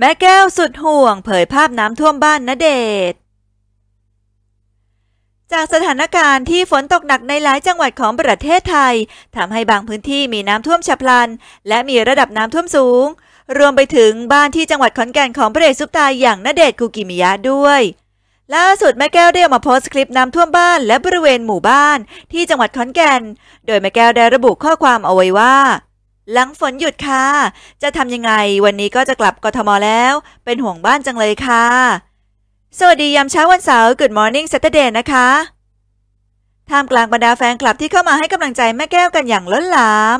แม่แก้วสุดห่วงเผยภาพน้ำท่วมบ้านณเดช จากสถานการณ์ที่ฝนตกหนักในหลายจังหวัดของประเทศไทยทำให้บางพื้นที่มีน้ำท่วมฉับพลัน และมีระดับน้ำท่วมสูง รวมไปถึงบ้านที่จังหวัดขอนแก่นของพระเอกซุปตาอย่างณเดชคุกิมิยะด้วย ล่าสุดแม่แก้วได้ออกมาโพสต์คลิปน้ำท่วมบ้านและบริเวณหมู่บ้าน ที่จังหวัดขอนแก่นโดยแม่แก้วได้ระบุข้อความเอาไว้ว่าหลังฝนหยุดค่ะ จะทำยังไง วันนี้ก็จะกลับกทมแล้ว เป็นห่วงบ้านจังเลยค่ะ สวัสดียามเช้าวันเสาร์ Good Morning Saturday นะคะ ท่ามกลางบรรดาแฟนคลับที่เข้ามาให้กำลังใจแม่แก้วกันอย่างล้นหลาม